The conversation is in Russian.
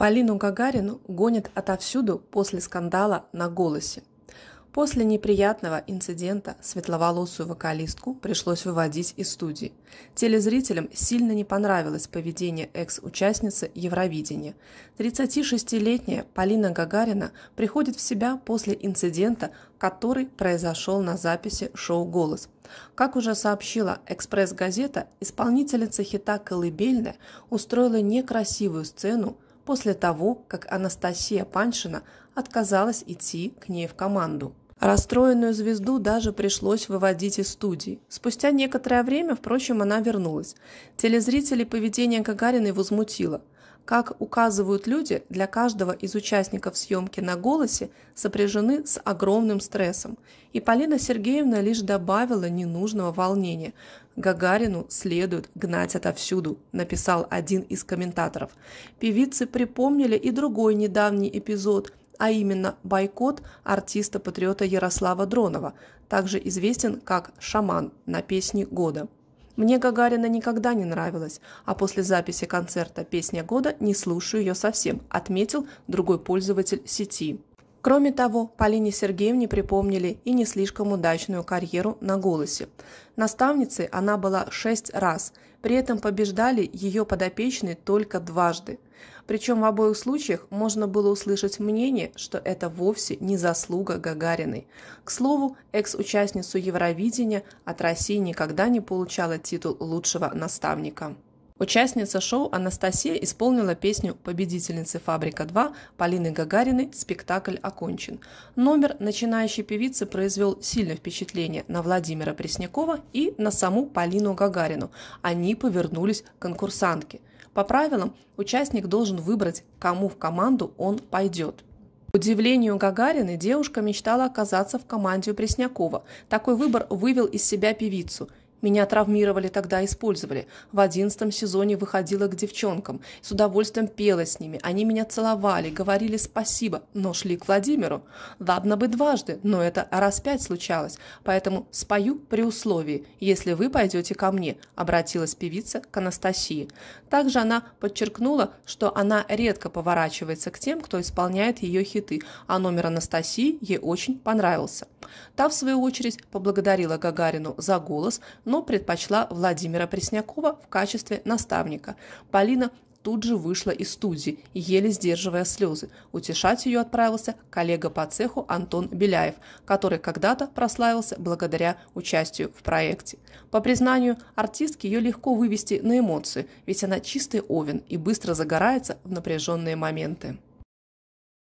Полину Гагарину гонят отовсюду после скандала на «Голосе». После неприятного инцидента светловолосую вокалистку пришлось выводить из студии. Телезрителям сильно не понравилось поведение экс-участницы Евровидения. 36-летняя Полина Гагарина приходит в себя после инцидента, который произошел на записи шоу «Голос». Как уже сообщила «Экспресс-газета», исполнительница хита «Колыбельная» устроила некрасивую сцену – после того, как Анастасия Паншина отказалась идти к ней в команду. Расстроенную звезду даже пришлось выводить из студии. Спустя некоторое время, впрочем, она вернулась. Телезрителей поведение Гагариной возмутило – как указывают люди, для каждого из участников съемки на «Голосе» сопряжены с огромным стрессом, и Полина Сергеевна лишь добавила ненужного волнения. «Гагарину следует гнать отовсюду», – написал один из комментаторов. Певицы припомнили и другой недавний эпизод – а именно бойкот артиста-патриота Ярослава Дронова, также известен как «Шаман» на песне года. Мне Гагарина никогда не нравилась, а после записи концерта «Песня года» не слушаю ее совсем, отметил другой пользователь сети. Кроме того, Полине Сергеевне припомнили и не слишком удачную карьеру на «Голосе». Наставницей она была шесть раз, при этом побеждали ее подопечные только дважды. Причем в обоих случаях можно было услышать мнение, что это вовсе не заслуга Гагариной. К слову, экс-участницу Евровидения от России никогда не получала титул лучшего наставника. Участница шоу Анастасия исполнила песню победительницы «Фабрика-2» Полины Гагариной «Спектакль окончен». Номер начинающей певицы произвел сильное впечатление на Владимира Преснякова и на саму Полину Гагарину. Они повернулись к конкурсантке. По правилам, участник должен выбрать, кому в команду он пойдет. К удивлению Гагариной, девушка мечтала оказаться в команде у Преснякова. Такой выбор вывел из себя певицу – меня травмировали тогда, использовали. В одиннадцатом сезоне выходила к девчонкам. С удовольствием пела с ними. Они меня целовали, говорили спасибо, но шли к Владимиру. Ладно бы дважды, но это раз пять случалось. Поэтому спою при условии, если вы пойдете ко мне», – обратилась певица к Анастасии. Также она подчеркнула, что она редко поворачивается к тем, кто исполняет ее хиты, а номер Анастасии ей очень понравился. Та, в свою очередь, поблагодарила Гагарину за голос, но предпочла Владимира Преснякова в качестве наставника. Полина тут же вышла из студии, еле сдерживая слезы. Утешать ее отправился коллега по цеху Антон Беляев, который когда-то прославился благодаря участию в проекте. По признанию, артистки ее легко вывести на эмоции, ведь она чистый овен и быстро загорается в напряженные моменты.